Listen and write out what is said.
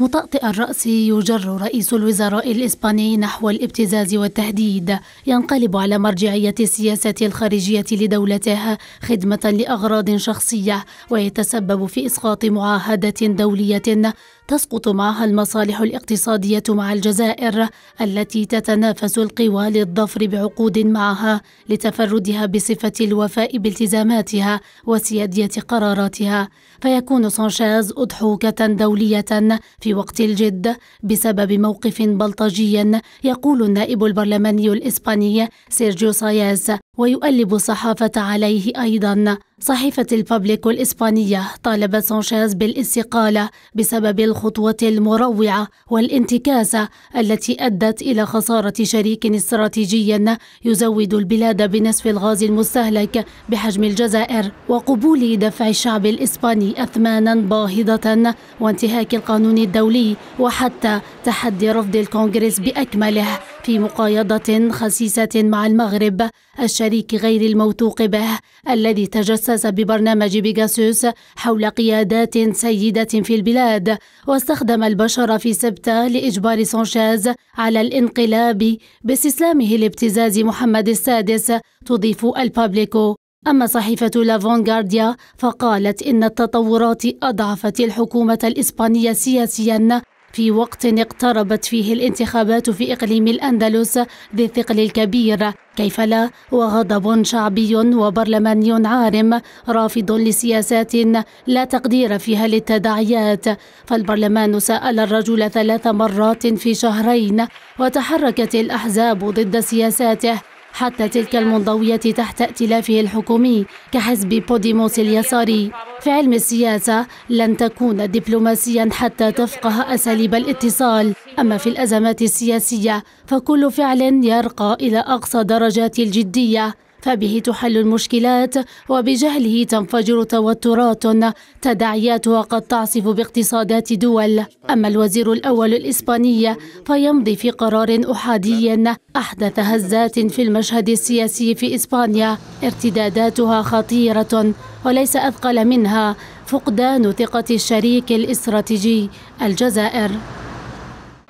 مطأطئ الرأس يجر رئيس الوزراء الإسباني نحو الابتزاز والتهديد ينقلب على مرجعية السياسة الخارجية لدولته خدمة لأغراض شخصية ويتسبب في إسقاط معاهدة دولية تسقط معها المصالح الاقتصادية مع الجزائر التي تتنافس القوى للظفر بعقود معها لتفردها بصفة الوفاء بالتزاماتها وسيادية قراراتها فيكون سانشيز أضحوكة دولية في وقت الجد بسبب موقف بلطجي يقول النائب البرلماني الإسباني سيرجيو سايز ويؤلب الصحافة عليه أيضا صحيفة البابليكو الإسبانية طالبت سانشيز بالاستقالة بسبب الخطوة المروعة والانتكاسة التي أدت إلى خسارة شريك استراتيجي يزود البلاد بنصف الغاز المستهلك بحجم الجزائر وقبول دفع الشعب الإسباني أثمانا باهظة وانتهاك القانون الدولي وحتى تحدي رفض الكونغرس بأكمله في مقايضة خسيسة مع المغرب الشريك غير الموثوق به الذي تجسس ببرنامج بيجاسوس حول قيادات سيدة في البلاد واستخدم البشر في سبتة لإجبار سانشيز على الانقلاب باستسلامه لابتزاز محمد السادس تضيف البابليكو أما صحيفة لافونغارديا فقالت إن التطورات أضعفت الحكومة الإسبانية سياسيا في وقت اقتربت فيه الانتخابات في إقليم الأندلس ذي الثقل الكبير كيف لا وغضب شعبي وبرلماني عارم رافض لسياسات لا تقدير فيها للتداعيات فالبرلمان سأل الرجل ثلاث مرات في شهرين وتحركت الأحزاب ضد سياساته حتى تلك المنضوية تحت ائتلافه الحكومي كحزب بوديموس اليساري في علم السياسة لن تكون دبلوماسيا حتى تفقه أساليب الاتصال أما في الأزمات السياسية فكل فعل يرقى إلى أقصى درجات الجدية فبه تحل المشكلات وبجهله تنفجر توترات تداعياتها قد تعصف باقتصادات دول أما الوزير الأول الإسباني فيمضي في قرار أحادي أحدث هزات في المشهد السياسي في إسبانيا ارتداداتها خطيرة وليس أثقل منها فقدان ثقة الشريك الاستراتيجي الجزائر